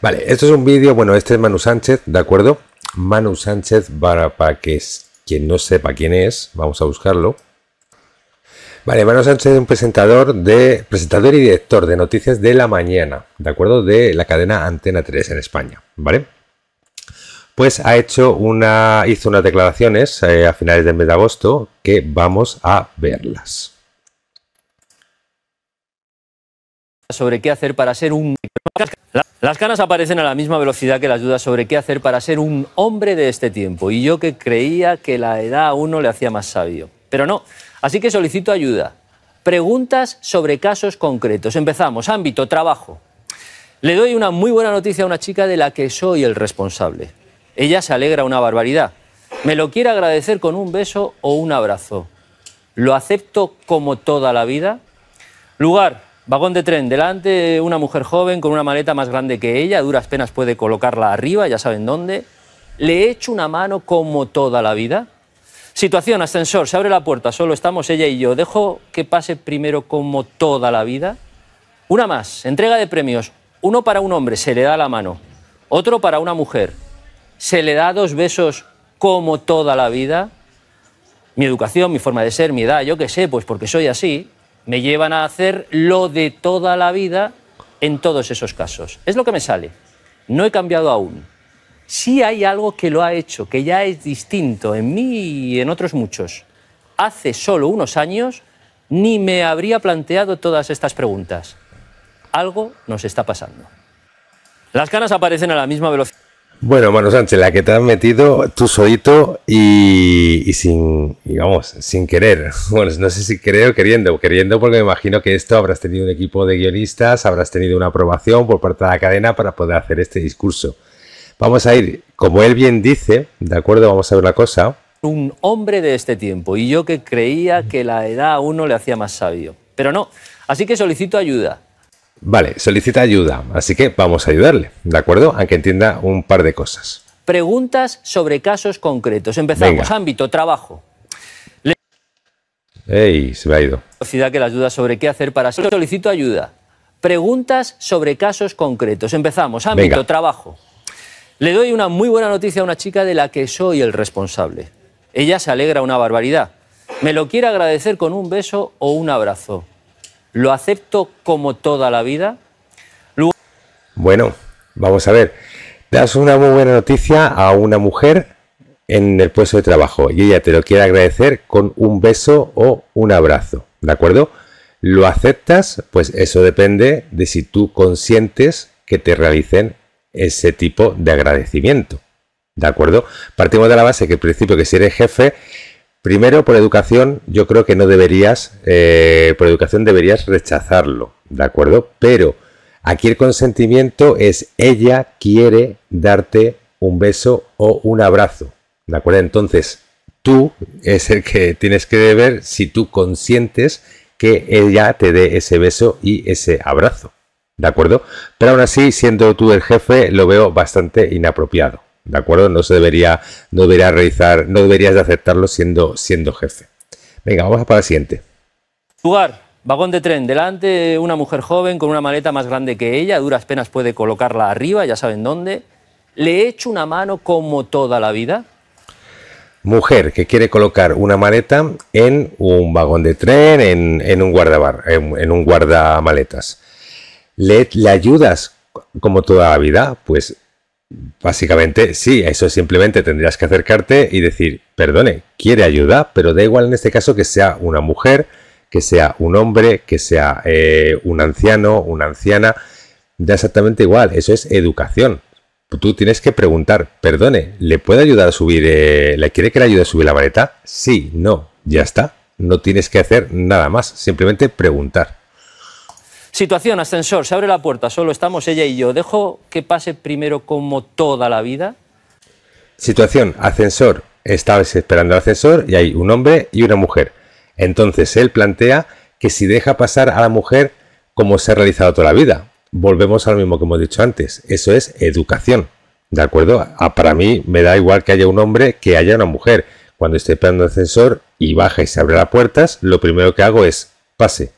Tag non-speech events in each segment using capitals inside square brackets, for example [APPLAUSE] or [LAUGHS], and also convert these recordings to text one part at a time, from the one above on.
Vale, esto es un vídeo, bueno, este es Manu Sánchez, ¿de acuerdo? Manu Sánchez, para, para que quien no sepa quién es, vamos a buscarlo. Vale, Manu Sánchez es un presentador, de, presentador y director de Noticias de la Mañana, ¿de acuerdo? De la cadena Antena 3 en España, ¿vale? Pues ha hecho una, hizo unas declaraciones eh, a finales del mes de agosto que vamos a verlas. Sobre qué hacer para ser un las canas aparecen a la misma velocidad que las dudas sobre qué hacer para ser un hombre de este tiempo, y yo que creía que la edad a uno le hacía más sabio. Pero no, así que solicito ayuda. Preguntas sobre casos concretos. Empezamos, ámbito, trabajo. Le doy una muy buena noticia a una chica de la que soy el responsable. Ella se alegra una barbaridad. Me lo quiere agradecer con un beso o un abrazo. ¿Lo acepto como toda la vida? Lugar, Vagón de tren, delante una mujer joven con una maleta más grande que ella, a duras penas puede colocarla arriba, ya saben dónde. Le echo una mano como toda la vida. Situación, ascensor, se abre la puerta, solo estamos ella y yo. Dejo que pase primero como toda la vida. Una más, entrega de premios. Uno para un hombre, se le da la mano. Otro para una mujer. Se le da dos besos como toda la vida. Mi educación, mi forma de ser, mi edad, yo qué sé, pues porque soy así me llevan a hacer lo de toda la vida en todos esos casos. Es lo que me sale. No he cambiado aún. Si hay algo que lo ha hecho, que ya es distinto en mí y en otros muchos. Hace solo unos años ni me habría planteado todas estas preguntas. Algo nos está pasando. Las canas aparecen a la misma velocidad. Bueno, Manu Sánchez, la que te has metido tú solito y, sin, sin querer. [LAUGHS] Bueno, no sé si creo queriendo, queriendo porque me imagino que esto habrás tenido un equipo de guionistas, habrás tenido una aprobación por parte de la cadena para poder hacer este discurso. Vamos a ir, como él bien dice, de acuerdo, vamos a ver la cosa. Un hombre de este tiempo y yo que creía que la edad a uno le hacía más sabio, pero no, así que solicito ayuda. Vale, solicita ayuda, así que vamos a ayudarle, ¿de acuerdo? A que entienda un par de cosas. Preguntas sobre casos concretos. Empezamos. Ámbito, trabajo. ¡Ey! Se ha ido. que la ayuda sobre qué hacer para. Solicito ayuda. Preguntas sobre casos concretos. Empezamos. Ámbito, trabajo. Le doy una muy buena noticia a una chica de la que soy el responsable. Ella se alegra una barbaridad. Me lo quiere agradecer con un beso o un abrazo. ¿Lo acepto como toda la vida? Bueno, vamos a ver. Das una muy buena noticia a una mujer en el puesto de trabajo y ella te lo quiere agradecer con un beso o un abrazo, ¿de acuerdo? ¿Lo aceptas? Pues eso depende de si tú consientes que te realicen ese tipo de agradecimiento. ¿De acuerdo? Partimos de la base que, el principio, que si eres jefe, Primero, por educación, yo creo que no deberías, eh, por educación deberías rechazarlo, ¿de acuerdo? Pero aquí el consentimiento es ella quiere darte un beso o un abrazo, ¿de acuerdo? Entonces, tú es el que tienes que ver si tú consientes que ella te dé ese beso y ese abrazo, ¿de acuerdo? Pero aún así, siendo tú el jefe, lo veo bastante inapropiado. ¿De acuerdo? No se debería, no debería realizar, no deberías de aceptarlo siendo, siendo jefe. Venga, vamos a para la siguiente. Lugar, vagón de tren. Delante una mujer joven con una maleta más grande que ella, duras penas puede colocarla arriba, ya saben dónde. ¿Le echo una mano como toda la vida? Mujer que quiere colocar una maleta en un vagón de tren, en, un guardabar, en, un guardamaletas. ¿Le, ¿Le ayudas como toda la vida? Pues Básicamente, sí, eso simplemente tendrías que acercarte y decir, perdone, quiere ayuda, pero da igual en este caso que sea una mujer, que sea un hombre, que sea eh, un anciano, una anciana, da exactamente igual, eso es educación. Tú tienes que preguntar, perdone, ¿le puede ayudar a subir, eh, le quiere que le ayude a subir la maleta? Sí, no, ya está, no tienes que hacer nada más, simplemente preguntar. Situación, ascensor, se abre la puerta, solo estamos ella y yo. ¿Dejo que pase primero como toda la vida? Situación, ascensor, estabas esperando al ascensor y hay un hombre y una mujer. Entonces él plantea que si deja pasar a la mujer como se ha realizado toda la vida. Volvemos a lo mismo que hemos dicho antes, eso es educación. ¿De acuerdo? Ah, para mí me da igual que haya un hombre que haya una mujer. Cuando estoy esperando el ascensor y baja y se abre las puertas, lo primero que hago es pase.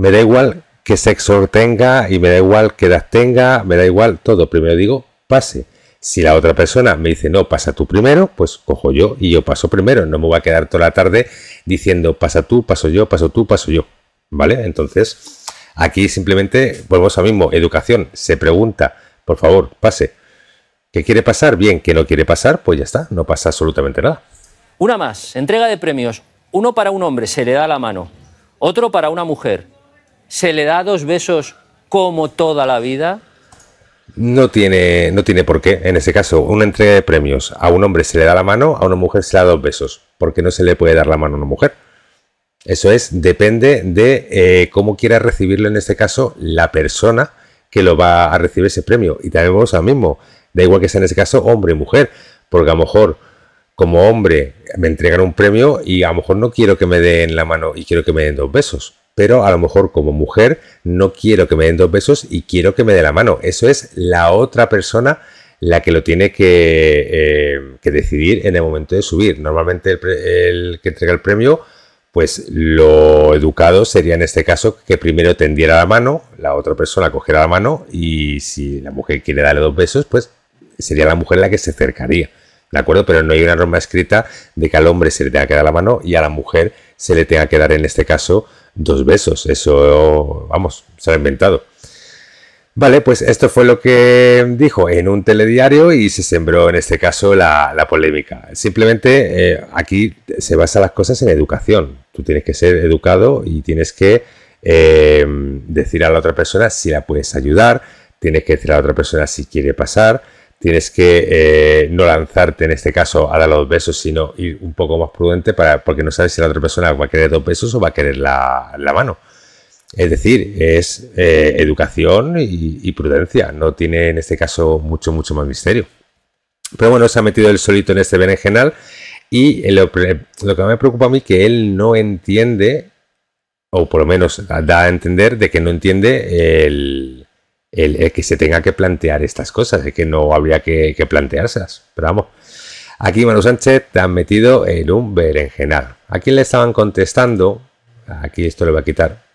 Me da igual qué sexo tenga y me da igual qué edad tenga, me da igual todo. Primero digo, pase. Si la otra persona me dice, no, pasa tú primero, pues cojo yo y yo paso primero. No me voy a quedar toda la tarde diciendo, pasa tú, paso yo, paso tú, paso yo. ¿Vale? Entonces, aquí simplemente volvemos a mismo. Educación, se pregunta, por favor, pase. ¿Qué quiere pasar? Bien, ¿qué no quiere pasar? Pues ya está, no pasa absolutamente nada. Una más, entrega de premios. Uno para un hombre, se le da la mano. Otro para una mujer. ¿Se le da dos besos como toda la vida? No tiene, no tiene por qué. En ese caso, una entrega de premios. A un hombre se le da la mano, a una mujer se le da dos besos. Porque no se le puede dar la mano a una mujer. Eso es, depende de eh, cómo quiera recibirlo en este caso la persona que lo va a recibir ese premio. Y también vamos al mismo. Da igual que sea en ese caso hombre y mujer. Porque a lo mejor, como hombre, me entregan un premio y a lo mejor no quiero que me den la mano y quiero que me den dos besos pero a lo mejor como mujer no quiero que me den dos besos y quiero que me dé la mano. Eso es la otra persona la que lo tiene que, eh, decidir en el momento de subir. Normalmente el, el que entrega el premio pues lo educado sería en este caso que primero tendiera la mano, la otra persona cogiera la mano y si la mujer quiere darle dos besos, pues sería la mujer la que se acercaría. ¿De acuerdo? Pero no hay una norma escrita de que al hombre se le tenga que dar la mano y a la mujer se le tenga que dar en este caso dos besos. Eso, vamos, se ha inventado. Vale, pues esto fue lo que dijo en un telediario y se sembró en este caso la, polémica. Simplemente eh, aquí se basan las cosas en educación. Tú tienes que ser educado y tienes que eh, decir a la otra persona si la puedes ayudar, tienes que decir a la otra persona si quiere pasar tienes que eh, no lanzarte en este caso a dar los besos, sino ir un poco más prudente para, porque no sabes si la otra persona va a querer dos besos o va a querer la, mano. Es decir, es eh, educación y, prudencia, no tiene en este caso mucho, mucho más misterio. Pero bueno, se ha metido él solito en este berenjenal y lo, lo que me preocupa a mí es que él no entiende, o por lo menos da a entender, de que no entiende el, el que se tenga que plantear estas cosas, es que no habría que, planteárselas. Pero vamos, aquí Manu Sánchez te han metido en un ¿A quién le estaban contestando, aquí esto lo voy a quitar,